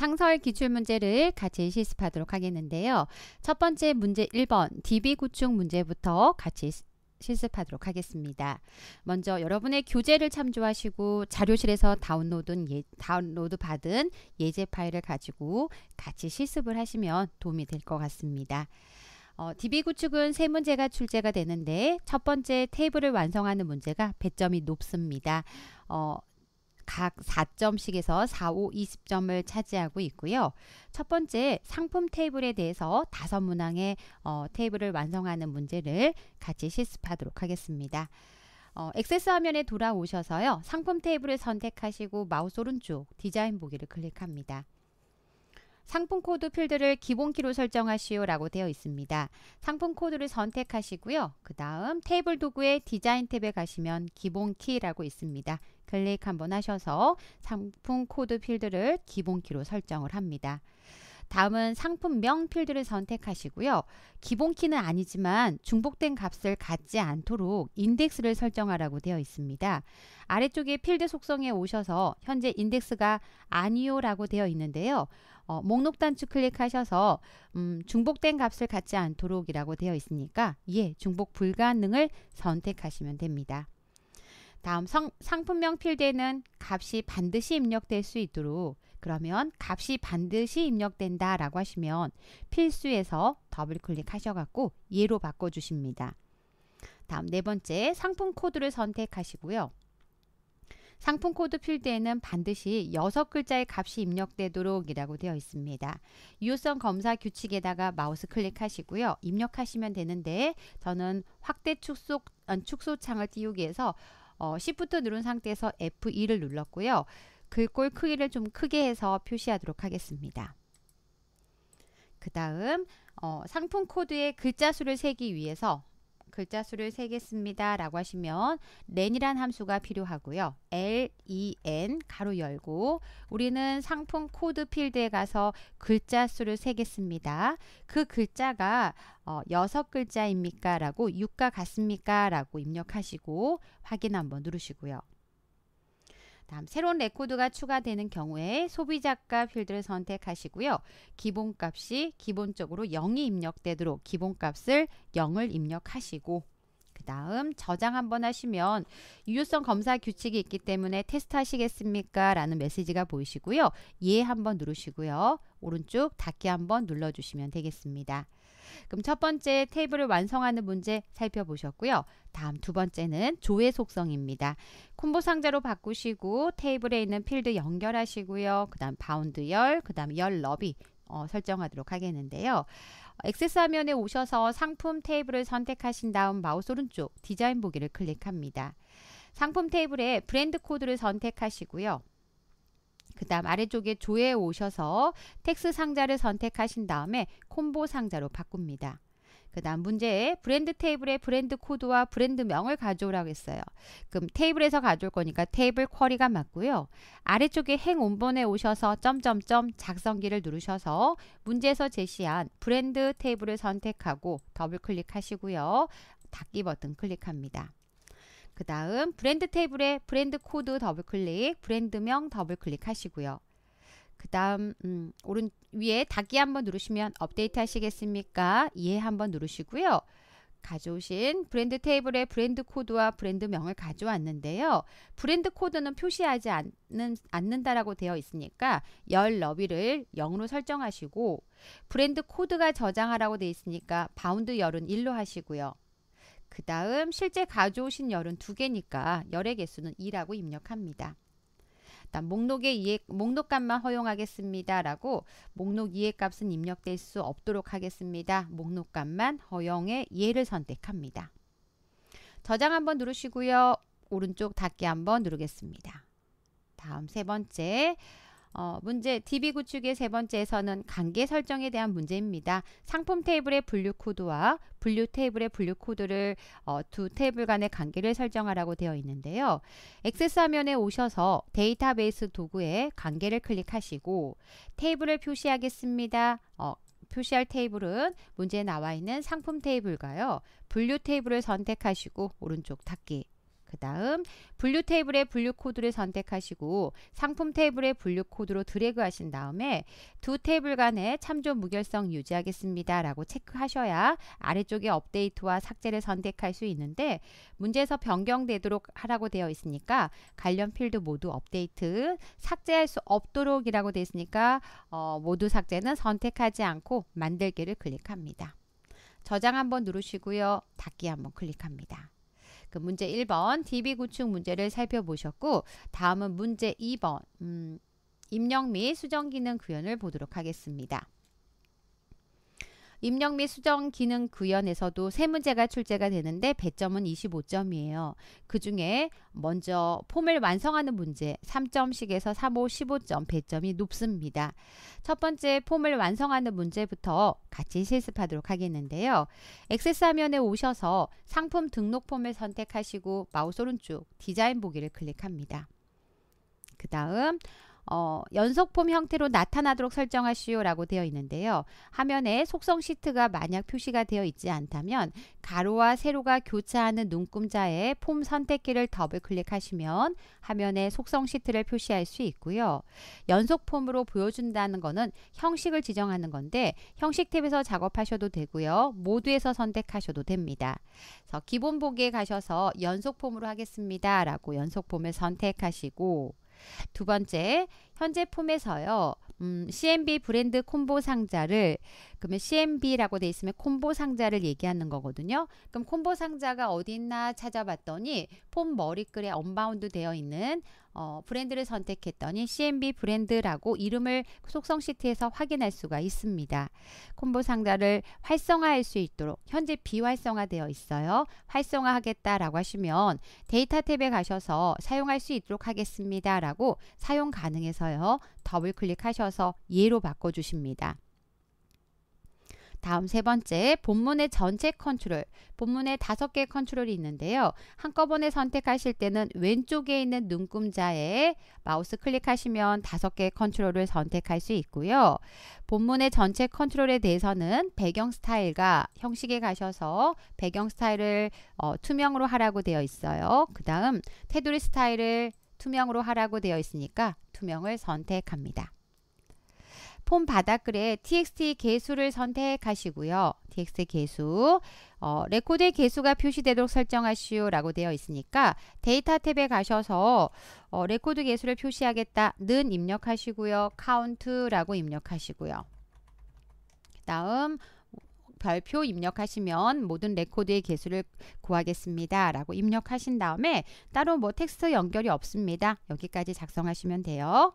상설 기출문제를 같이 실습하도록 하겠는데요. 첫 번째 문제 1번 DB구축 문제부터 같이 실습하도록 하겠습니다. 먼저 여러분의 교재를 참조하시고 자료실에서 다운로드, 예, 다운로드 받은 예제 파일을 가지고 같이 실습을 하시면 도움이 될 것 같습니다. 어, DB구축은 세 문제가 출제가 되는데 첫 번째 테이블을 완성하는 문제가 배점이 높습니다. 어, 각 4점씩에서 4, 5, 20점을 차지하고 있고요. 첫 번째 상품 테이블에 대해서 다섯 문항의 어, 테이블을 완성하는 문제를 같이 실습하도록 하겠습니다. 어, 액세스 화면에 돌아오셔서요. 상품 테이블을 선택하시고 마우스 오른쪽 디자인 보기를 클릭합니다. 상품 코드 필드를 기본키로 설정하시오 라고 되어 있습니다. 상품 코드를 선택하시고요. 그 다음 테이블 도구의 디자인 탭에 가시면 기본키라고 있습니다. 클릭 한번 하셔서 상품 코드 필드를 기본키로 설정을 합니다. 다음은 상품명 필드를 선택하시고요. 기본키는 아니지만 중복된 값을 갖지 않도록 인덱스를 설정하라고 되어 있습니다. 아래쪽에 필드 속성에 오셔서 현재 인덱스가 아니요라고 되어 있는데요. 어, 목록 단추 클릭하셔서 음, 중복된 값을 갖지 않도록이라고 되어 있으니까 예, 중복 불가능을 선택하시면 됩니다. 다음 성, 상품명 필드에는 값이 반드시 입력될 수 있도록 그러면 값이 반드시 입력된다 라고 하시면 필수에서 더블클릭하셔갖고 예로 바꿔주십니다. 다음 네 번째 상품 코드를 선택하시고요. 상품 코드 필드에는 반드시 6글자의 값이 입력되도록 이라고 되어 있습니다. 유효성 검사 규칙에다가 마우스 클릭하시고요. 입력하시면 되는데 저는 확대 축소, 어, 축소창을 띄우기 위해서 어, Shift 누른 상태에서 F2를 눌렀고요. 글꼴 그 크기를 좀 크게 해서 표시하도록 하겠습니다. 그 다음 어, 상품 코드의 글자 수를 세기 위해서 글자 수를 세겠습니다. 라고 하시면 len이란 함수가 필요하고요. len 가로 열고 우리는 상품 코드 필드에 가서 글자 수를 세겠습니다. 그 글자가 어, 6글자입니까? 라고 6과 같습니까? 라고 입력하시고 확인 한번 누르시고요. 다음 새로운 레코드가 추가되는 경우에 소비자가 필드를 선택하시고요. 기본값이 기본적으로 0이 입력되도록 기본값을 0을 입력하시고 그 다음 저장 한번 하시면 유효성 검사 규칙이 있기 때문에 테스트 하시겠습니까? 라는 메시지가 보이시고요. 예 한번 누르시고요. 오른쪽 닫기 한번 눌러주시면 되겠습니다. 그럼 첫 번째 테이블을 완성하는 문제 살펴보셨고요. 다음 두 번째는 조회 속성입니다. 콤보 상자로 바꾸시고 테이블에 있는 필드 연결하시고요. 그 다음 바운드 열, 그 다음 열 너비 어, 설정하도록 하겠는데요. 액세스 화면에 오셔서 상품 테이블을 선택하신 다음 마우스 오른쪽 디자인 보기를 클릭합니다. 상품 테이블에 브랜드 코드를 선택하시고요. 그 다음 아래쪽에 조에 오셔서 텍스 상자를 선택하신 다음에 콤보 상자로 바꿉니다. 그 다음 문제에 브랜드 테이블에 브랜드 코드와 브랜드 명을 가져오라고 했어요. 그럼 테이블에서 가져올 거니까 테이블 쿼리가 맞고요. 아래쪽에 행온본에 오셔서 점점점 작성기를 누르셔서 문제에서 제시한 브랜드 테이블을 선택하고 더블 클릭하시고요. 닫기 버튼 클릭합니다. 그 다음 브랜드 테이블에 브랜드 코드 더블클릭, 브랜드명 더블클릭 하시고요. 그 다음 음, 오른 위에 닫기 한번 누르시면 업데이트 하시겠습니까? 예 한번 누르시고요. 가져오신 브랜드 테이블에 브랜드 코드와 브랜드 명을 가져왔는데요. 브랜드 코드는 표시하지 않는, 않는다라고 되어 있으니까 열 너비를 0으로 설정하시고 브랜드 코드가 저장하라고 되어 있으니까 바운드 열은 1로 하시고요. 그 다음 실제 가져오신 열은 두 개니까 열의 개수는 2라고 입력합니다. 목록에 이해, 목록값만 허용하겠습니다. 라고 목록 이해값은 입력될 수 없도록 하겠습니다. 목록값만 허용의 이를 선택합니다. 저장 한번 누르시고요. 오른쪽 닫기 한번 누르겠습니다. 다음 세 번째 어, 문제 DB 구축의 세 번째에서는 관계 설정에 대한 문제입니다. 상품 테이블의 분류 코드와 분류 테이블의 분류 코드를 어, 두 테이블 간의 관계를 설정하라고 되어 있는데요. 액세스 화면에 오셔서 데이터베이스 도구에 관계를 클릭하시고 테이블을 표시하겠습니다. 어, 표시할 테이블은 문제에 나와 있는 상품 테이블과요. 분류 테이블을 선택하시고 오른쪽 닫기 그 다음 분류 테이블의 분류 코드를 선택하시고 상품 테이블의 분류 코드로 드래그 하신 다음에 두 테이블 간의 참조 무결성 유지하겠습니다 라고 체크하셔야 아래쪽에 업데이트와 삭제를 선택할 수 있는데 문제에서 변경되도록 하라고 되어 있으니까 관련 필드 모두 업데이트 삭제할 수 없도록 이라고 되어 있으니까 어, 모두 삭제는 선택하지 않고 만들기를 클릭합니다. 저장 한번 누르시고요. 닫기 한번 클릭합니다. 그 문제 1번 DB 구축 문제를 살펴보셨고 다음은 문제 2번 음, 입력 및 수정 기능 구현을 보도록 하겠습니다. 입력 및 수정 기능 구현에서도 세 문제가 출제가 되는데 배점은 25점이에요. 그 중에 먼저 폼을 완성하는 문제 3점씩에서 3 5, 15점 배점이 높습니다. 첫 번째 폼을 완성하는 문제부터 같이 실습하도록 하겠는데요. 액세스 화면에 오셔서 상품 등록 폼을 선택하시고 마우스 오른쪽 디자인 보기를 클릭합니다. 그 다음 어, 연속폼 형태로 나타나도록 설정하시오라고 되어 있는데요. 화면에 속성 시트가 만약 표시가 되어 있지 않다면 가로와 세로가 교차하는 눈금자에 폼 선택기를 더블 클릭하시면 화면에 속성 시트를 표시할 수 있고요. 연속폼으로 보여준다는 것은 형식을 지정하는 건데 형식 탭에서 작업하셔도 되고요. 모두에서 선택하셔도 됩니다. 그래서 기본 보기에 가셔서 연속폼으로 하겠습니다. 라고 연속폼을 선택하시고 두 번째, 현재 폼에서요. 음, CMB 브랜드 콤보 상자를 그러면 CMB라고 돼 있으면 콤보 상자를 얘기하는 거거든요. 그럼 콤보 상자가 어디 있나 찾아봤더니 폼 머리글에 언바운드 되어 있는 어, 브랜드를 선택했더니 CMB 브랜드라고 이름을 속성 시트에서 확인할 수가 있습니다. 콤보 상자를 활성화할 수 있도록 현재 비활성화되어 있어요. 활성화하겠다라고 하시면 데이터 탭에 가셔서 사용할 수 있도록 하겠습니다라고 사용 가능해서요. 더블 클릭하셔서 예로 바꿔 주십니다. 다음 세 번째 본문의 전체 컨트롤 본문의 다섯 개의 컨트롤이 있는데요. 한꺼번에 선택하실 때는 왼쪽에 있는 눈금자에 마우스 클릭하시면 다섯 개의 컨트롤을 선택할 수 있고요. 본문의 전체 컨트롤에 대해서는 배경 스타일과 형식에 가셔서 배경 스타일을 어, 투명으로 하라고 되어 있어요. 그 다음 테두리 스타일을 투명으로 하라고 되어 있으니까 투명을 선택합니다. 폼 바닥글에 txt 개수를 선택하시고요. txt 개수, 어, 레코드의 개수가 표시되도록 설정하시오 라고 되어 있으니까 데이터 탭에 가셔서 어, 레코드 개수를 표시하겠다는 입력하시고요. count라고 입력하시고요. 다음 별표 입력하시면 모든 레코드의 개수를 구하겠습니다. 라고 입력하신 다음에 따로 뭐 텍스트 연결이 없습니다. 여기까지 작성하시면 돼요.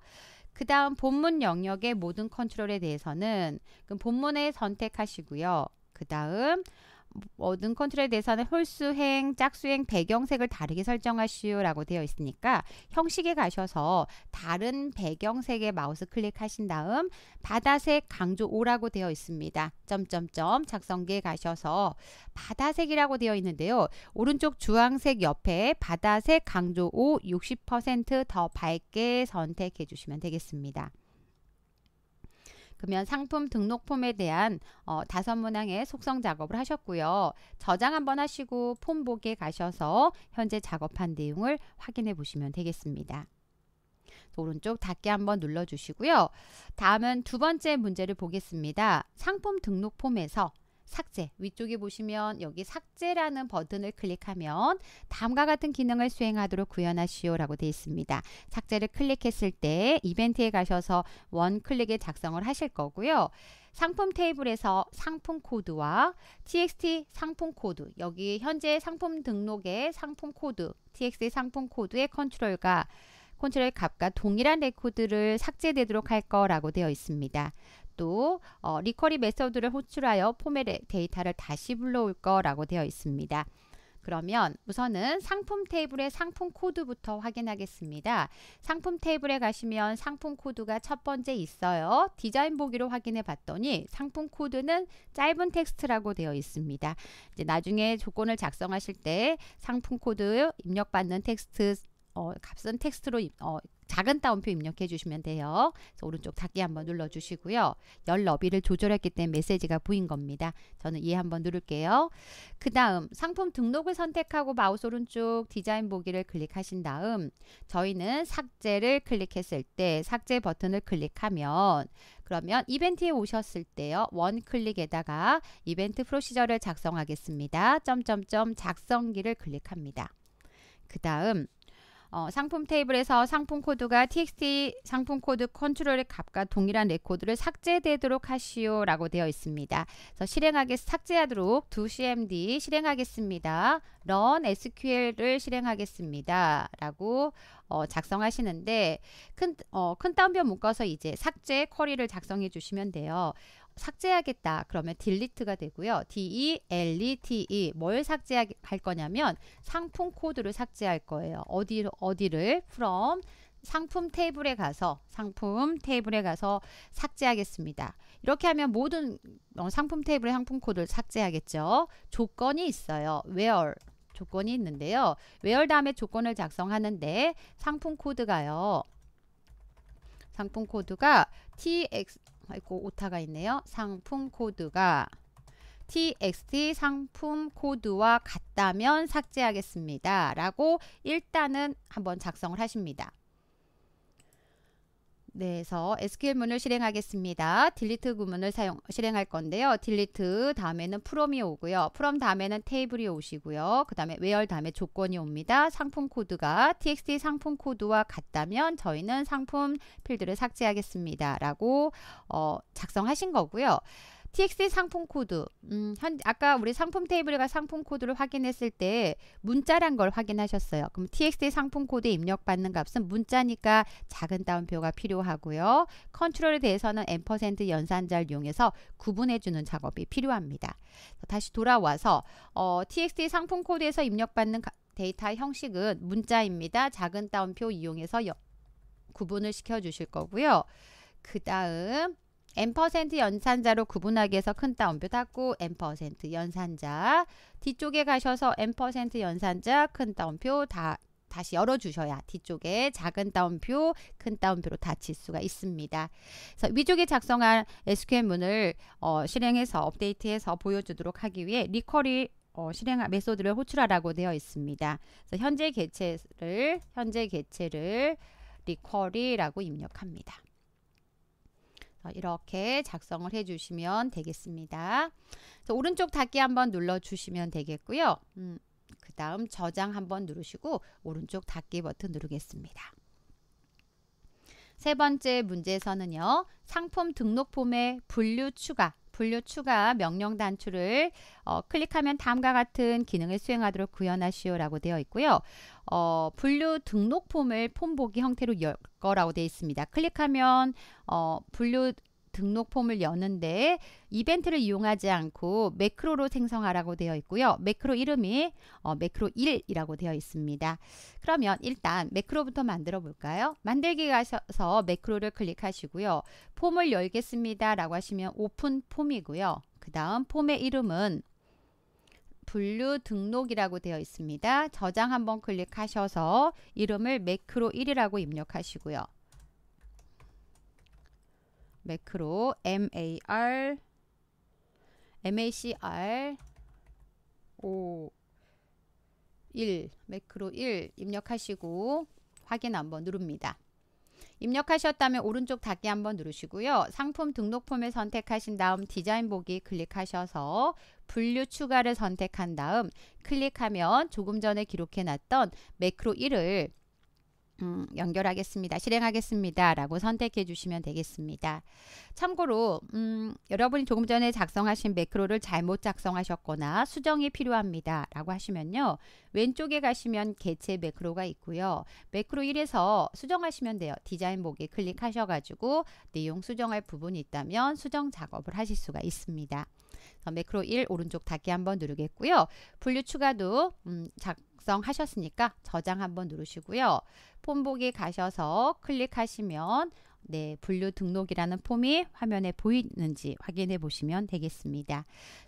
그 다음 본문 영역의 모든 컨트롤에 대해서는 본문에 선택하시고요. 그 다음 모든 컨트롤에대해서는 홀수행, 짝수행, 배경색을 다르게 설정하시오라고 되어 있으니까 형식에 가셔서 다른 배경색의 마우스 클릭하신 다음 바다색 강조 5라고 되어 있습니다. 점점점 작성기에 가셔서 바다색이라고 되어 있는데요. 오른쪽 주황색 옆에 바다색 강조 5 60%더 밝게 선택해 주시면 되겠습니다. 그러면 상품 등록 폼에 대한 어, 다섯 문항의 속성 작업을 하셨고요. 저장 한번 하시고 폼 보기에 가셔서 현재 작업한 내용을 확인해 보시면 되겠습니다. 오른쪽 닫기 한번 눌러주시고요. 다음은 두 번째 문제를 보겠습니다. 상품 등록 폼에서 삭제 위쪽에 보시면 여기 삭제라는 버튼을 클릭하면 다음과 같은 기능을 수행하도록 구현하시오 라고 되어 있습니다. 삭제를 클릭했을 때 이벤트에 가셔서 원클릭에 작성을 하실 거고요. 상품 테이블에서 상품 코드와 txt 상품 코드 여기 현재 상품 등록의 상품 코드 txt 상품 코드의 컨트롤과 컨트롤 값과 동일한 레코드를 삭제되도록 할 거라고 되어 있습니다. 또 어, 리커리 메서드를 호출하여 포맷의 데이터를 다시 불러올 거라고 되어 있습니다. 그러면 우선은 상품 테이블의 상품 코드부터 확인하겠습니다. 상품 테이블에 가시면 상품 코드가 첫 번째 있어요. 디자인 보기로 확인해 봤더니 상품 코드는 짧은 텍스트라고 되어 있습니다. 이제 나중에 조건을 작성하실 때 상품 코드 입력받는 텍스트 어, 값은 텍스트로 어, 작은 따옴표 입력해 주시면 돼요. 오른쪽 닫기 한번 눌러 주시고요. 열 너비를 조절했기 때문에 메시지가 보인 겁니다. 저는 이 예 한번 누를게요. 그 다음 상품 등록을 선택하고 마우스 오른쪽 디자인 보기를 클릭하신 다음 저희는 삭제를 클릭했을 때 삭제 버튼을 클릭하면 그러면 이벤트에 오셨을 때요. 원 클릭에다가 이벤트 프로시저를 작성하겠습니다. 점점점 작성기를 클릭합니다. 그 다음 어, 상품 테이블에서 상품 코드가 txt 상품 코드 컨트롤의 값과 동일한 레코드를 삭제되도록 하시오 라고 되어 있습니다. 그래서 실행하게 삭제하도록 두 cmd 실행하겠습니다. run sql을 실행하겠습니다. 라고 어, 작성하시는데 큰, 어, 큰 따옴표 묶어서 이제 삭제 쿼리를 작성해 주시면 돼요. 삭제하겠다. 그러면 딜리트가 되고요. D-E-L-E-T-E e e. 뭘 삭제할 거냐면 상품 코드를 삭제할 거예요. 어디, 어디를 from 상품 테이블에 가서 상품 테이블에 가서 삭제하겠습니다. 이렇게 하면 모든 어, 상품 테이블의 상품 코드를 삭제하겠죠. 조건이 있어요. where 조건이 있는데요. where 다음에 조건을 작성하는데 상품 코드가요. 상품 코드가 tx 있고 오타가 있네요. 상품 코드가 txt 상품 코드와 같다면 삭제하겠습니다. 라고 일단은 한번 작성을 하십니다. 내에서 SQL문을 실행하겠습니다. 딜리트 구문을 사용 실행할 건데요. 딜리트 다음에는 프롬이 오고요. 프롬 다음에는 테이블이 오시고요. 그 다음에 외열 다음에 조건이 옵니다. 상품 코드가 txt 상품 코드와 같다면 저희는 상품 필드를 삭제하겠습니다. 라고 어, 작성하신 거고요. txt 상품 코드. 음, 현, 아까 우리 상품 테이블에 가 상품 코드를 확인했을 때 문자란 걸 확인하셨어요. 그럼 txt 상품 코드 입력받는 값은 문자니까 작은 따옴표가 필요하고요. 컨트롤에 대해서는 n% 연산자를 이용해서 구분해 주는 작업이 필요합니다. 다시 돌아와서 어, txt 상품 코드에서 입력받는 가, 데이터 형식은 문자입니다. 작은 따옴표 이용해서 여, 구분을 시켜 주실 거고요. 그 다음 n% 연산자로 구분하기 위해서 큰 따옴표 닫고 n% 연산자 뒤쪽에 가셔서 n% 연산자 큰 따옴표 다 다시 열어주셔야 뒤쪽에 작은 따옴표, 큰 따옴표로 닫힐 수가 있습니다. 그래서 위쪽에 작성한 SQL문을 어, 실행해서 업데이트해서 보여주도록 하기 위해 리커리 어, 실행 메소드를 호출하라고 되어 있습니다. 그래서 현재 개체를 현재 개체를 리커리라고 입력합니다. 어, 이렇게 작성을 해주시면 되겠습니다. 오른쪽 닫기 한번 눌러주시면 되겠고요. 음, 그 다음 저장 한번 누르시고 오른쪽 닫기 버튼 누르겠습니다. 세 번째 문제에서는요. 상품 등록 폼에 분류 추가 분류 추가 명령 단추를 어, 클릭하면 다음과 같은 기능을 수행하도록 구현하시오라고 되어 있고요. 어, 분류 등록 폼을 폼 보기 형태로 열 거라고 되어 있습니다. 클릭하면 어, 분류 등록 폼을 여는데 이벤트를 이용하지 않고 매크로로 생성하라고 되어 있고요. 매크로 이름이 어, 매크로 1이라고 되어 있습니다. 그러면 일단 매크로부터 만들어 볼까요? 만들기 가셔서 매크로를 클릭하시고요. 폼을 열겠습니다 라고 하시면 오픈 폼이고요. 그 다음 폼의 이름은 분류 등록이라고 되어 있습니다. 저장 한번 클릭하셔서 이름을 매크로 1이라고 입력하시고요. 매크로 MAR MACR 5 1 매크로 1 입력하시고 확인 한번 누릅니다. 입력하셨다면 오른쪽 닫기 한번 누르시고요. 상품 등록 폼을 선택하신 다음 디자인 보기 클릭하셔서 분류 추가를 선택한 다음 클릭하면 조금 전에 기록해놨던 매크로 1을 음, 연결하겠습니다. 실행하겠습니다. 라고 선택해 주시면 되겠습니다. 참고로 음, 여러분이 조금 전에 작성하신 매크로를 잘못 작성하셨거나 수정이 필요합니다. 라고 하시면요. 왼쪽에 가시면 개체 매크로가 있고요. 매크로 1에서 수정하시면 돼요. 디자인 보기 클릭하셔가지고 내용 수정할 부분이 있다면 수정 작업을 하실 수가 있습니다. 매크로 1 오른쪽 닫기 한번 누르겠고요. 분류 추가도 음, 작, 작성하셨으니까 저장 한번 누르시고요. 폼 보기 가셔서 클릭하시면 네, 분류 등록이라는 폼이 화면에 보이는지 확인해 보시면 되겠습니다.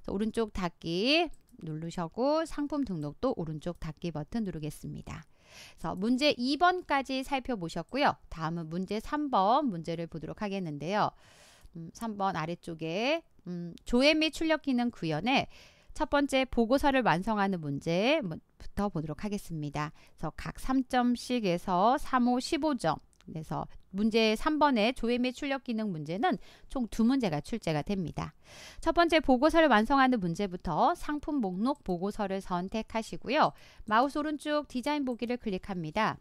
오른쪽 닫기 누르셨고 상품 등록도 오른쪽 닫기 버튼 누르겠습니다. 그래서 문제 2번까지 살펴보셨고요. 다음은 문제 3번 문제를 보도록 하겠는데요. 3번 음, 아래쪽에 음, 조회 및 출력 기능 구현에 첫 번째 보고서를 완성하는 문제, 뭐 3점부터 보도록 하겠습니다. 그래서 각 3점씩에서 3, 5, 15점 그래서 문제 3번의 조회 및 출력 기능 문제는 총 두 문제가 출제가 됩니다. 첫 번째 보고서를 완성하는 문제부터 상품 목록 보고서를 선택하시고요. 마우스 오른쪽 디자인 보기를 클릭합니다.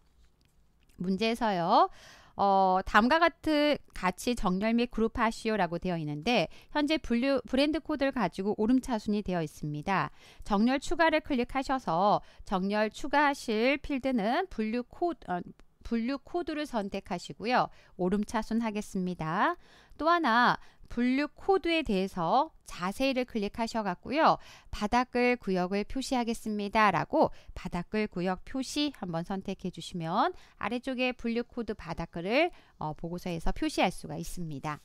문제에서요. 어, 다음과 같은 같이 정렬 및 그룹하시오라고 되어 있는데 현재 분류 브랜드 코드를 가지고 오름차순이 되어 있습니다. 정렬 추가를 클릭하셔서 정렬 추가하실 필드는 분류 코드 어, 분류 코드를 선택하시고요. 오름차순 하겠습니다. 또 하나 분류 코드에 대해서 자세히를 클릭하셔갖고요. 바닥글 구역을 표시하겠습니다. 라고 바닥글 구역 표시 한번 선택해 주시면 아래쪽에 분류 코드 바닥글을 어, 보고서에서 표시할 수가 있습니다.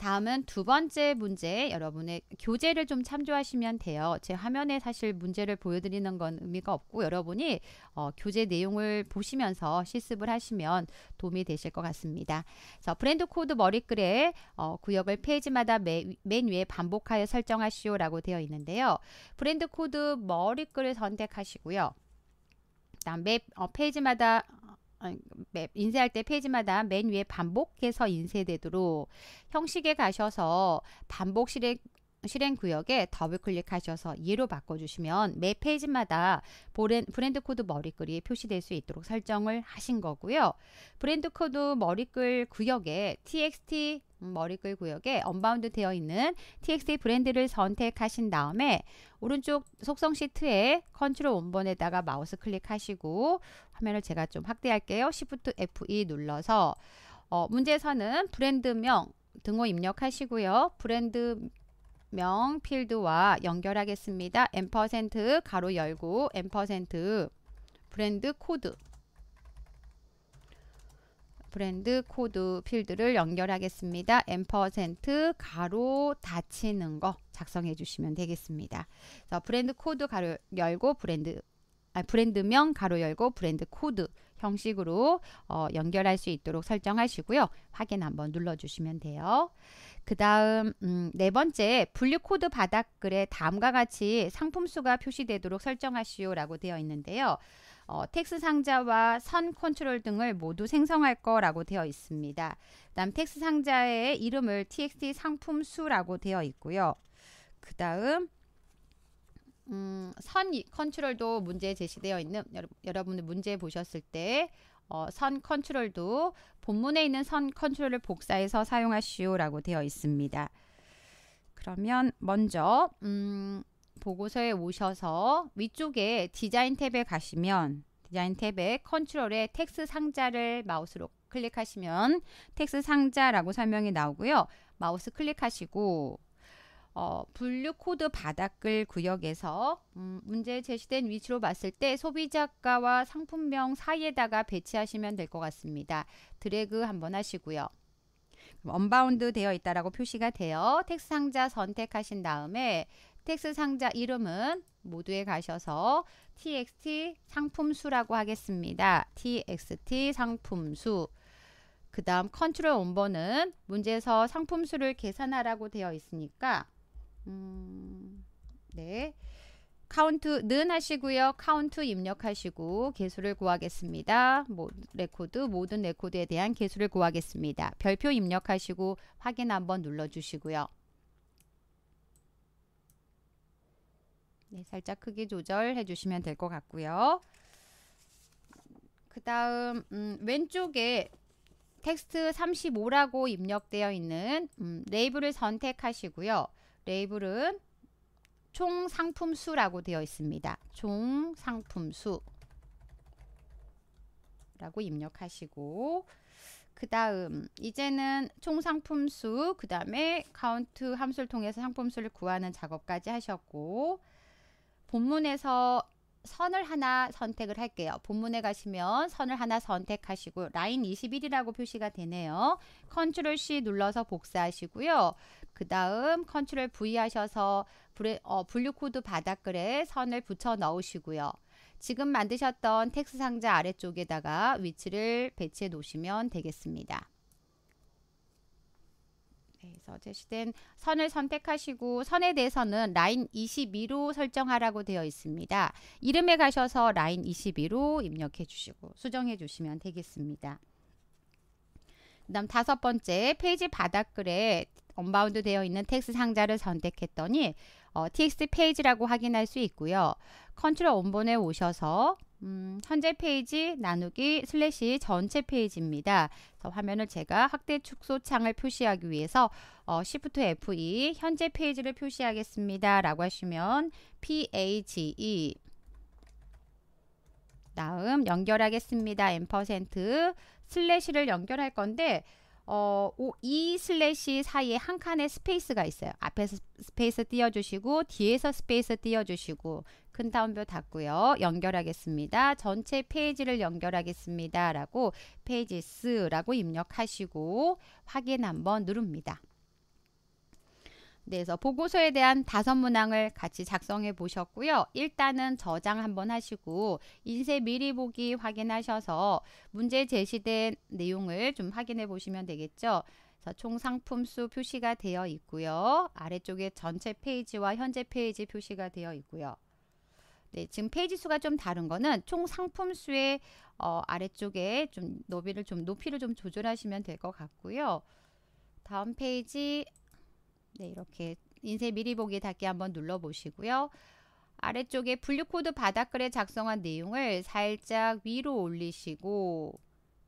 다음은 두 번째 문제 여러분의 교재를 좀 참조하시면 돼요. 제 화면에 사실 문제를 보여드리는 건 의미가 없고 여러분이 어, 교재 내용을 보시면서 실습을 하시면 도움이 되실 것 같습니다. 그래서 브랜드 코드 머리글에 어, 구역을 페이지마다 매, 맨 위에 반복하여 설정하시오 라고 되어 있는데요. 브랜드 코드 머리글을 선택하시고요. 그 다음 에 어, 페이지마다 인쇄할 때 페이지마다 맨 위에 반복해서 인쇄되도록 형식에 가셔서 반복 실행 실행 구역에 더블 클릭하셔서 예로 바꿔주시면 매 페이지마다 브랜드 코드 머리글이 표시될 수 있도록 설정을 하신 거고요. 브랜드 코드 머리글 구역에 txt 머리글 구역에 언바운드 되어 있는 txt 브랜드를 선택하신 다음에 오른쪽 속성 시트에 컨트롤 원본에다가 마우스 클릭하시고 화면을 제가 좀 확대할게요. Shift F2 e 눌러서 어, 문제에서는 브랜드명 등호 입력하시고요. 브랜드 명 필드와 연결하겠습니다. 앰 가로 열고 앰 브랜드 코드 브랜드 코드 필드를 연결하겠습니다. 앰 가로 닫히는 거 작성해 주시면 되겠습니다. 그래서 브랜드 코드 가로 열고 브랜드 아, 브랜드명 가로 열고 브랜드 코드 형식으로 어, 연결할 수 있도록 설정하시고요. 확인 한번 눌러주시면 돼요. 그 다음 음, 네 번째 분류코드 바닥글에 다음과 같이 상품수가 표시되도록 설정하시오 라고 되어 있는데요. 어, 텍스 상자와 선 컨트롤 등을 모두 생성할 거라고 되어 있습니다. 그 다음 텍스 상자의 이름을 txt 상품수라고 되어 있고요. 그 다음 음, 선 컨트롤도 문제 제시되어 있는 여러분들 문제 보셨을 때 어, 선 컨트롤도 본문에 있는 선 컨트롤을 복사해서 사용하시오라고 되어 있습니다. 그러면 먼저 음, 보고서에 오셔서 위쪽에 디자인 탭에 가시면 디자인 탭에 컨트롤의 텍스 상자를 마우스로 클릭하시면 텍스 상자라고 설명이 나오고요. 마우스 클릭하시고 어, 분류 코드 바닥글 구역에서 음, 문제에 제시된 위치로 봤을 때 소비자가와 상품명 사이에다가 배치하시면 될 것 같습니다. 드래그 한번 하시고요. 언바운드 되어 있다라고 표시가 되어 텍스 상자 선택하신 다음에 텍스 상자 이름은 모두에 가셔서 txt 상품수라고 하겠습니다. txt 상품수 그 다음 컨트롤 원버은 문제에서 상품수를 계산하라고 되어 있으니까 음, 네. 카운트는 하시고요. 카운트 입력하시고 개수를 구하겠습니다. 뭐, 레코드 모든 레코드에 대한 개수를 구하겠습니다. 별표 입력하시고 확인 한번 눌러주시고요. 네, 살짝 크기 조절해 주시면 될 것 같고요. 그 다음 음, 왼쪽에 텍스트 35라고 입력되어 있는 음, 레이블을 선택하시고요. 레이블은 총 상품 수라고 되어 있습니다. 총 상품 수라고 입력하시고 그 다음 이제는 총 상품 수, 그 다음에 카운트 함수를 통해서 상품 수를 구하는 작업까지 하셨고 본문에서 선을 하나 선택을 할게요. 본문에 가시면 선을 하나 선택하시고 라인 21이라고 표시가 되네요. 컨트롤 C 눌러서 복사하시고요. 그 다음 컨트롤 V 하셔서 브레, 어, 분류 코드 바닥글에 선을 붙여 넣으시고요. 지금 만드셨던 텍스 상자 아래쪽에다가 위치를 배치해 놓으시면 되겠습니다. 네, 그래서 제시된 선을 선택하시고 선에 대해서는 라인 22로 설정하라고 되어 있습니다. 이름에 가셔서 라인 22로 입력해 주시고 수정해 주시면 되겠습니다. 그 다음 다섯 번째 페이지 바닥글에 언바운드 되어 있는 텍스트 상자를 선택했더니 어, txt 페이지라고 확인할 수 있고요. 컨트롤 온본에 오셔서 음, 현재 페이지 나누기 슬래시 전체 페이지입니다. 그래서 화면을 제가 확대 축소 창을 표시하기 위해서 어, Shift F2 e 현재 페이지를 표시하겠습니다. 라고 하시면 PAGE 다음 연결하겠습니다. 앰퍼센트 슬래시를 연결할 건데 어, 이 슬래시 사이에 한 칸의 스페이스가 있어요. 앞에서 스페이스 띄워주시고 뒤에서 스페이스 띄워주시고 큰 따옴표 닫고요. 연결하겠습니다. 전체 페이지를 연결하겠습니다. 라고 페이지스라고 입력하시고 확인 한번 누릅니다. 내에서 보고서에 대한 다섯 문항을 같이 작성해 보셨고요. 일단은 저장 한번 하시고 인쇄 미리 보기 확인하셔서 문제 제시된 내용을 좀 확인해 보시면 되겠죠. 총 상품수 표시가 되어 있고요. 아래쪽에 전체 페이지와 현재 페이지 표시가 되어 있고요. 네, 지금 페이지 수가 좀 다른 거는 총 상품 수의 어, 아래쪽에 좀 너비를 좀 높이를 좀 조절하시면 될 것 같고요. 다음 페이지 네, 이렇게 인쇄 미리 보기 닫기 한번 눌러 보시고요. 아래쪽에 분류 코드 바닥글에 작성한 내용을 살짝 위로 올리시고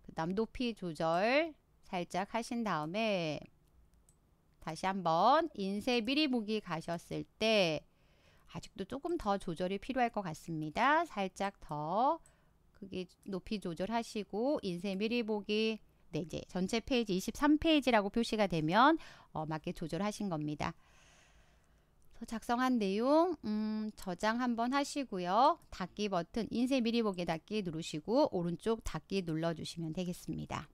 그다음 높이 조절 살짝 하신 다음에 다시 한번 인쇄 미리 보기 가셨을 때 아직도 조금 더 조절이 필요할 것 같습니다. 살짝 더 크기 높이 조절하시고 인쇄 미리 보기 네, 이제 전체 페이지 23페이지라고 표시가 되면 어, 맞게 조절하신 겁니다. 작성한 내용 음, 저장 한번 하시고요. 닫기 버튼 인쇄 미리 보기 닫기 누르시고 오른쪽 닫기 눌러주시면 되겠습니다.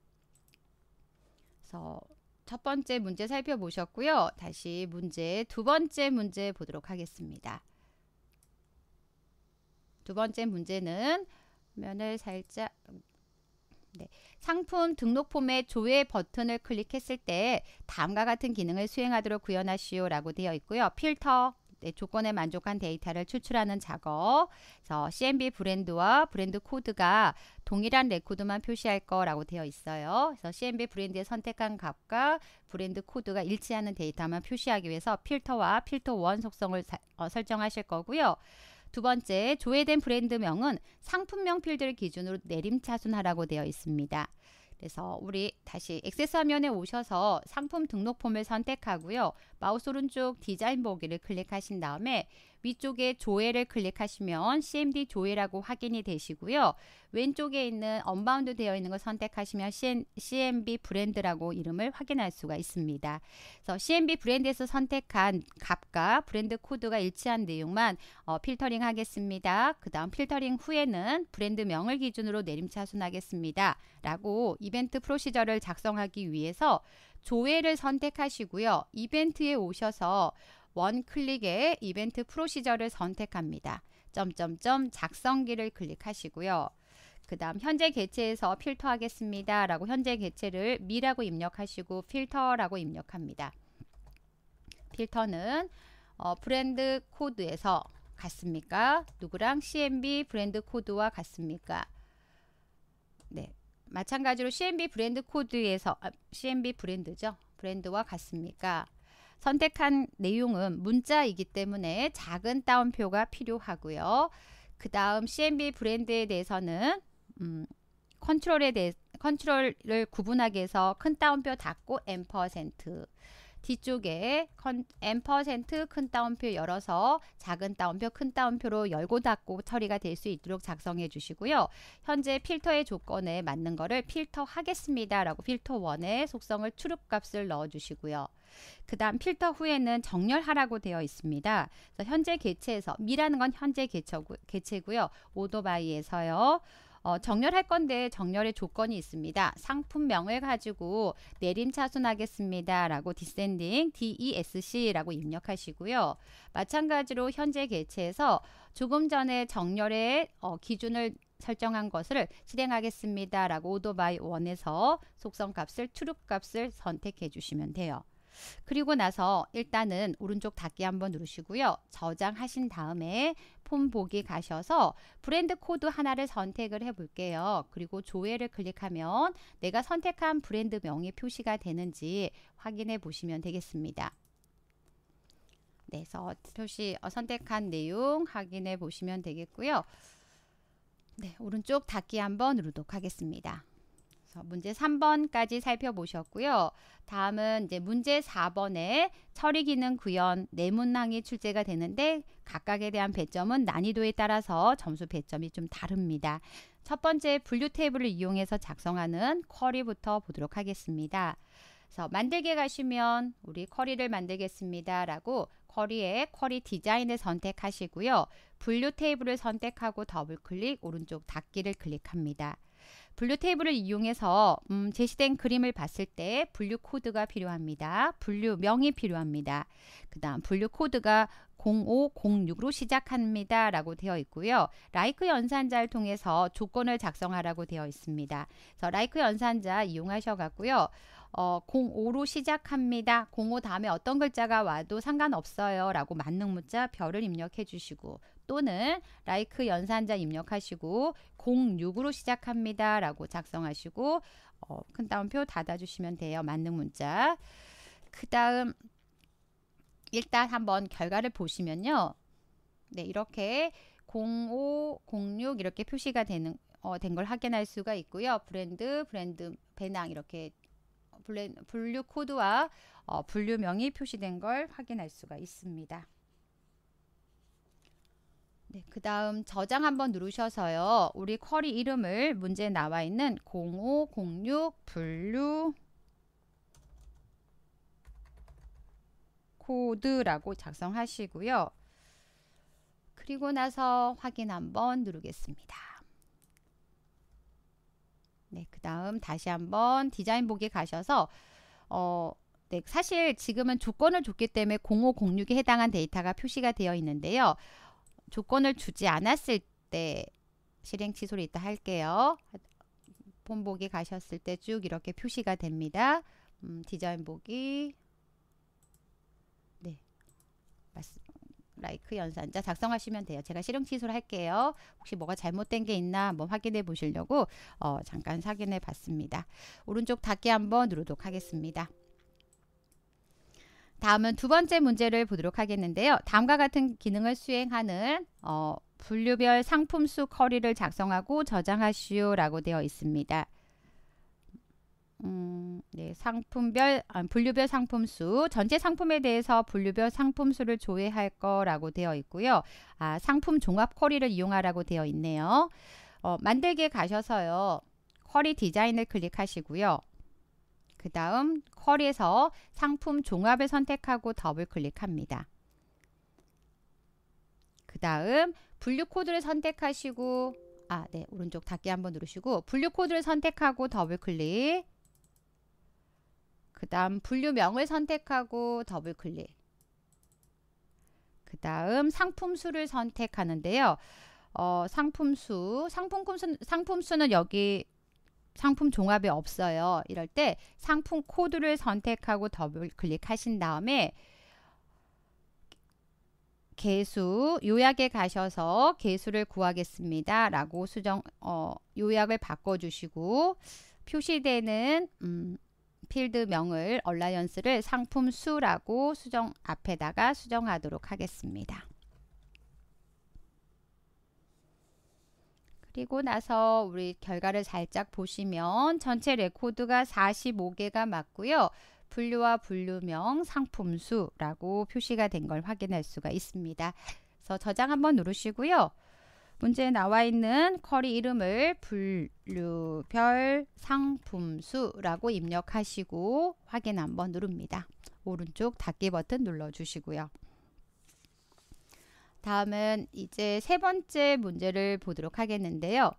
그래서 첫 번째 문제 살펴보셨고요. 다시 문제 두 번째 문제 보도록 하겠습니다. 두 번째 문제는 면을 살짝 네, 상품 등록 폼의 조회 버튼을 클릭했을 때 다음과 같은 기능을 수행하도록 구현하시오 라고 되어 있고요. 필터 네, 조건에 만족한 데이터를 추출하는 작업 그래서 CMB 브랜드와 브랜드 코드가 동일한 레코드만 표시할 거라고 되어 있어요. 그래서 CMB 브랜드에 선택한 값과 브랜드 코드가 일치하는 데이터만 표시하기 위해서 필터와 필터 원 속성을 사, 어, 설정하실 거고요. 두 번째, 조회된 브랜드명은 상품명 필드를 기준으로 내림차순하라고 되어 있습니다. 그래서 우리 다시 액세스 화면에 오셔서 상품 등록 폼을 선택하고요. 마우스 오른쪽 디자인 보기를 클릭하신 다음에 위쪽에 조회를 클릭하시면 CMD 조회라고 확인이 되시고요. 왼쪽에 있는 언바운드 되어 있는 걸 선택하시면 CMB 브랜드라고 이름을 확인할 수가 있습니다. 그래서 CMB 브랜드에서 선택한 값과 브랜드 코드가 일치한 내용만 어, 필터링 하겠습니다. 그 다음 필터링 후에는 브랜드명을 기준으로 내림차 순하겠습니다. 라고 이벤트 프로시저를 작성하기 위해서 조회를 선택하시고요. 이벤트에 오셔서 원 클릭에 이벤트 프로시저를 선택합니다. 점점점 작성기를 클릭하시고요. 그 다음 현재 개체에서 필터 하겠습니다. 라고 현재 개체를 미라고 입력하시고 필터라고 입력합니다. 필터는 어, 브랜드 코드에서 같습니까? 누구랑 CMB 브랜드 코드와 같습니까? 네. 마찬가지로 CMB 브랜드 코드에서 아, CMB 브랜드죠. 브랜드와 같습니까? 선택한 내용은 문자이기 때문에 작은 따옴표가 필요하고요. 그 다음 CMB 브랜드에 대해서는 음, 컨트롤에 대해 컨트롤을 구분하기 위해서 큰 따옴표 닫고 앰퍼센트 뒤쪽에 컨, 앰퍼센트 큰 따옴표 열어서 작은 따옴표 큰 따옴표로 열고 닫고 처리가 될 수 있도록 작성해 주시고요. 현재 필터의 조건에 맞는 거를 필터 하겠습니다. 라고 필터 원에 속성을 출입 값을 넣어 주시고요. 그 다음 필터 후에는 정렬하라고 되어 있습니다. 현재 개체에서 미라는 건 현재 개체고, 개체고요. 오도바이에서요. 어, 정렬할 건데 정렬의 조건이 있습니다. 상품명을 가지고 내림차순하겠습니다. 라고 디센딩 DESC라고 입력하시고요. 마찬가지로 현재 개체에서 조금 전에 정렬의 어, 기준을 설정한 것을 실행하겠습니다. 라고 오도바이 원에서 속성값을 t r 값을 선택해 주시면 돼요. 그리고 나서 일단은 오른쪽 닫기 한번 누르시고요. 저장하신 다음에 폼 보기 가셔서 브랜드 코드 하나를 선택을 해 볼게요. 그리고 조회를 클릭하면 내가 선택한 브랜드 명이 표시가 되는지 확인해 보시면 되겠습니다. 네, 그래서 표시 어, 선택한 내용 확인해 보시면 되겠고요. 네, 오른쪽 닫기 한번 누르도록 하겠습니다. 그래서 문제 3번까지 살펴보셨고요. 다음은 이제 문제 4번에 처리 기능 구현 네 문항이 출제가 되는데 각각에 대한 배점은 난이도에 따라서 점수 배점이 좀 다릅니다. 첫 번째 분류 테이블을 이용해서 작성하는 쿼리부터 보도록 하겠습니다. 그래서 만들게 가시면 우리 쿼리를 만들겠습니다. 라고 쿼리에 쿼리 디자인을 선택하시고요. 분류 테이블을 선택하고 더블클릭 오른쪽 닫기를 클릭합니다. 분류 테이블을 이용해서 음, 제시된 그림을 봤을 때 분류 코드가 필요합니다. 분류명이 필요합니다. 그 다음 분류 코드가 0506으로 시작합니다. 라고 되어 있고요. 라이크 연산자를 통해서 조건을 작성하라고 되어 있습니다. 그래서 라이크 연산자 이용하셔 갖고요. 어, 05로 시작합니다. 05 다음에 어떤 글자가 와도 상관없어요. 라고 만능 문자 별을 입력해 주시고 또는 라이크 like 연산자 입력하시고 06으로 시작합니다. 라고 작성하시고 어, 큰 따옴표 닫아주시면 돼요. 맞는 문자. 그 다음 일단 한번 결과를 보시면요. 네, 이렇게 05, 06 이렇게 표시가 되는 어, 된걸 확인할 수가 있고요. 브랜드, 브랜드 배낭 이렇게 분류 코드와 어, 분류명이 표시된 걸 확인할 수가 있습니다. 네, 그 다음 저장 한번 누르셔서요. 우리 쿼리 이름을 문제에 나와 있는 0506 분류 코드라고 작성하시고요. 그리고 나서 확인 한번 누르겠습니다. 네, 그 다음 다시 한번 디자인 보기 가셔서 어, 네, 사실 지금은 조건을 줬기 때문에 0506에 해당한 데이터가 표시가 되어 있는데요. 조건을 주지 않았을 때 실행 취소를 이따 할게요. 본보기 가셨을 때 쭉 이렇게 표시가 됩니다. 음, 디자인 보기 네 맞습니다. 라이크 연산자 작성하시면 돼요. 제가 실행 취소를 할게요. 혹시 뭐가 잘못된 게 있나 한번 확인해 보시려고 어, 잠깐 확인해 봤습니다. 오른쪽 닫기 한번 누르도록 하겠습니다. 다음은 두 번째 문제를 보도록 하겠는데요. 다음과 같은 기능을 수행하는 어, 분류별 상품수 커리를 작성하고 저장하시오라고 되어 있습니다. 음, 네, 상품별 아, 분류별 상품수 전체 상품에 대해서 분류별 상품수를 조회할 거라고 되어 있고요. 아, 상품 종합 커리를 이용하라고 되어 있네요. 어, 만들기에 가셔서요. 커리 디자인을 클릭하시고요. 그 다음 쿼리에서 상품 종합을 선택하고 더블 클릭합니다. 그 다음 분류 코드를 선택하시고 아, 네. 오른쪽 닫기 한번 누르시고 분류 코드를 선택하고 더블 클릭 그 다음 분류명을 선택하고 더블 클릭 그 다음 상품수를 선택하는데요. 어, 상품수, 상품수, 상품수는 여기 상품 종합이 없어요. 이럴 때 상품 코드를 선택하고 더블 클릭하신 다음에 개수 요약에 가셔서 개수를 구하겠습니다. 라고 수정 어, 요약을 바꿔주시고 표시되는 음, 필드명을 얼라이언스를 상품 수라고 수정 앞에다가 수정하도록 하겠습니다. 끼고 나서 우리 결과를 살짝 보시면 전체 레코드가 45개가 맞고요. 분류와 분류명, 상품수라고 표시가 된 걸 확인할 수가 있습니다. 그래서 저장 한번 누르시고요. 문제에 나와 있는 쿼리 이름을 분류별 상품수라고 입력하시고 확인 한번 누릅니다. 오른쪽 닫기 버튼 눌러주시고요. 다음은 이제 세 번째 문제를 보도록 하겠는데요.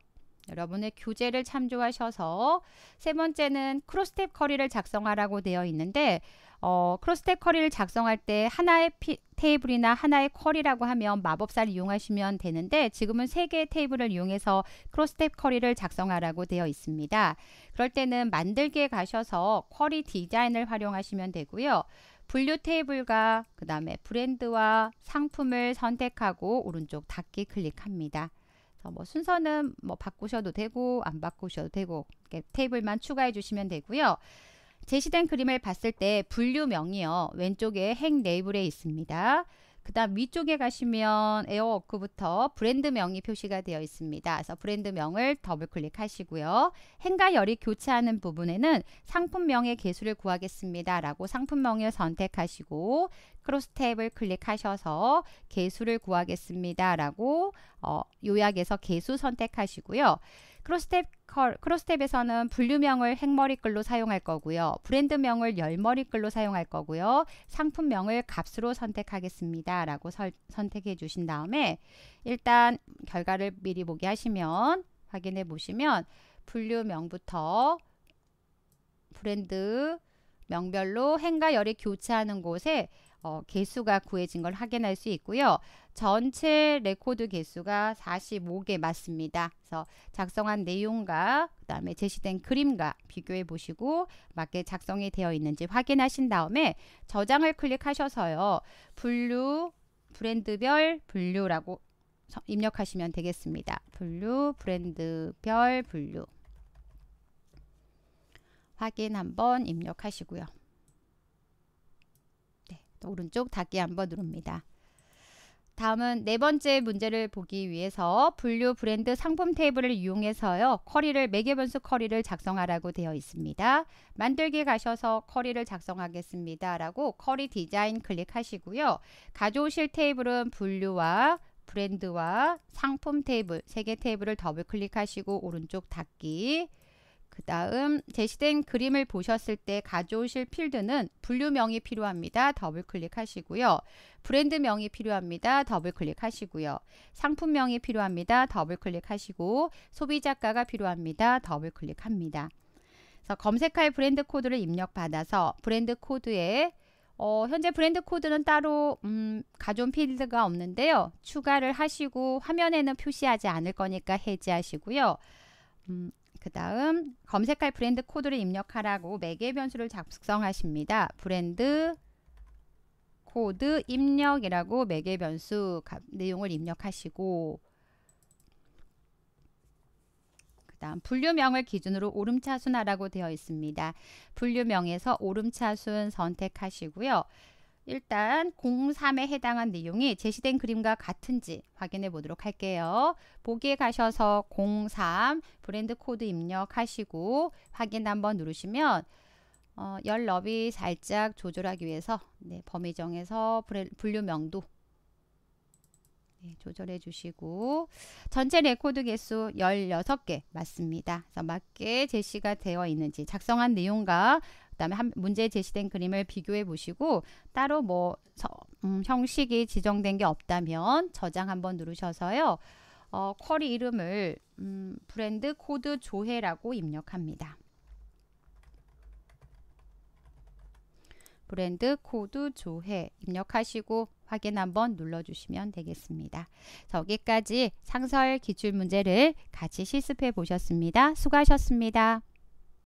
여러분의 교재를 참조하셔서 세 번째는 크로스탭 커리를 작성하라고 되어 있는데 어, 크로스탭 커리를 작성할 때 하나의 피, 테이블이나 하나의 커리라고 하면 마법사를 이용하시면 되는데 지금은 세 개의 테이블을 이용해서 크로스탭 커리를 작성하라고 되어 있습니다. 그럴 때는 만들기에 가셔서 커리 디자인을 활용하시면 되고요. 분류 테이블과 그 다음에 브랜드와 상품을 선택하고 오른쪽 닫기 클릭합니다. 뭐 순서는 뭐 바꾸셔도 되고 안 바꾸셔도 되고 테이블만 추가해 주시면 되고요. 제시된 그림을 봤을 때 분류명이요. 왼쪽에 핵 네이블에 있습니다. 그 다음 위쪽에 가시면 에어워크부터 브랜드명이 표시가 되어 있습니다. 그래서 브랜드명을 더블클릭 하시고요. 행과 열이 교차하는 부분에는 상품명의 개수를 구하겠습니다. 라고 상품명을 선택하시고 크로스 탭을 클릭하셔서 개수를 구하겠습니다. 라고 어, 요약해서 개수 선택하시고요. 크로스텝 크로스텝에서는 분류명을 행머리글로 사용할 거고요. 브랜드명을 열머리글로 사용할 거고요. 상품명을 값으로 선택하겠습니다. 라고 설, 선택해 주신 다음에 일단 결과를 미리 보기 하시면 확인해 보시면 분류명부터 브랜드 명별로 행과 열이 교차하는 곳에 어, 개수가 구해진 걸 확인할 수 있고요. 전체 레코드 개수가 45개 맞습니다. 그래서 작성한 내용과 그 다음에 제시된 그림과 비교해 보시고 맞게 작성이 되어 있는지 확인하신 다음에 저장을 클릭하셔서요. 블루 브랜드별 분류라고 입력하시면 되겠습니다. 블루 브랜드별 분류 확인 한번 입력하시고요. 오른쪽 닫기 한번 누릅니다. 다음은 네 번째 문제를 보기 위해서 분류 브랜드 상품 테이블을 이용해서요. 커리를 매개 변수 커리를 작성하라고 되어 있습니다. 만들기 가셔서 커리를 작성하겠습니다. 라고 커리 디자인 클릭하시고요. 가져오실 테이블은 분류와 브랜드와 상품 테이블 세 개 테이블을 더블 클릭하시고 오른쪽 닫기 그 다음 제시된 그림을 보셨을 때 가져오실 필드는 분류명이 필요합니다. 더블클릭하시고요. 브랜드명이 필요합니다. 더블클릭하시고요. 상품명이 필요합니다. 더블클릭하시고 소비자가가 필요합니다. 더블클릭합니다. 그래서 검색할 브랜드 코드를 입력받아서 브랜드 코드에 어, 현재 브랜드 코드는 따로 음, 가져온 필드가 없는데요. 추가를 하시고 화면에는 표시하지 않을 거니까 해지하시고요 음, 그 다음 검색할 브랜드 코드를 입력하라고 매개 변수를 작성하십니다. 브랜드 코드 입력이라고 매개 변수 내용을 입력하시고 다음 분류명을 기준으로 오름차순하라고 되어 있습니다. 분류명에서 오름차순 선택하시고요. 일단 03에 해당한 내용이 제시된 그림과 같은지 확인해 보도록 할게요. 보기에 가셔서 03 브랜드 코드 입력하시고 확인 한번 누르시면 어, 열 너비 살짝 조절하기 위해서 네, 범위 정해서 분류 명도 네, 조절해 주시고 전체 레코드 개수 16개 맞습니다. 그래서 맞게 제시가 되어 있는지 작성한 내용과 그다음에 한, 문제 제시된 그림을 비교해 보시고 따로 뭐 서, 음, 형식이 지정된 게 없다면 저장 한번 누르셔서요. 어, 쿼리 이름을 음, 브랜드 코드 조회라고 입력합니다. 브랜드 코드 조회 입력하시고 확인 한번 눌러주시면 되겠습니다. 여기까지 상설 기출 문제를 같이 실습해 보셨습니다. 수고하셨습니다.